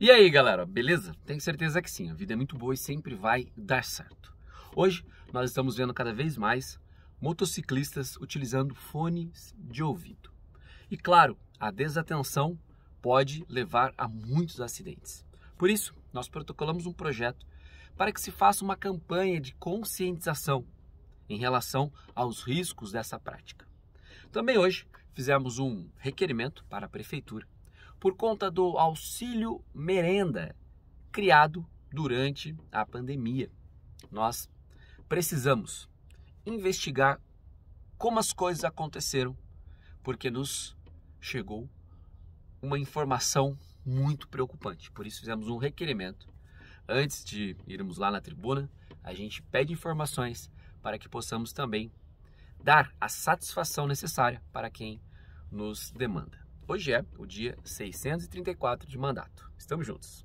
E aí, galera, beleza? Tenho certeza que sim, a vida é muito boa e sempre vai dar certo. Hoje nós estamos vendo cada vez mais motociclistas utilizando fones de ouvido. E claro, a desatenção pode levar a muitos acidentes. Por isso, nós protocolamos um projeto para que se faça uma campanha de conscientização em relação aos riscos dessa prática. Também hoje fizemos um requerimento para a prefeitura por conta do auxílio merenda criado durante a pandemia. Nós precisamos investigar como as coisas aconteceram, porque nos chegou uma informação muito preocupante. Por isso fizemos um requerimento. Antes de irmos lá na tribuna, a gente pede informações para que possamos também dar a satisfação necessária para quem nos demanda. Hoje é o dia 634 de mandato. Estamos juntos.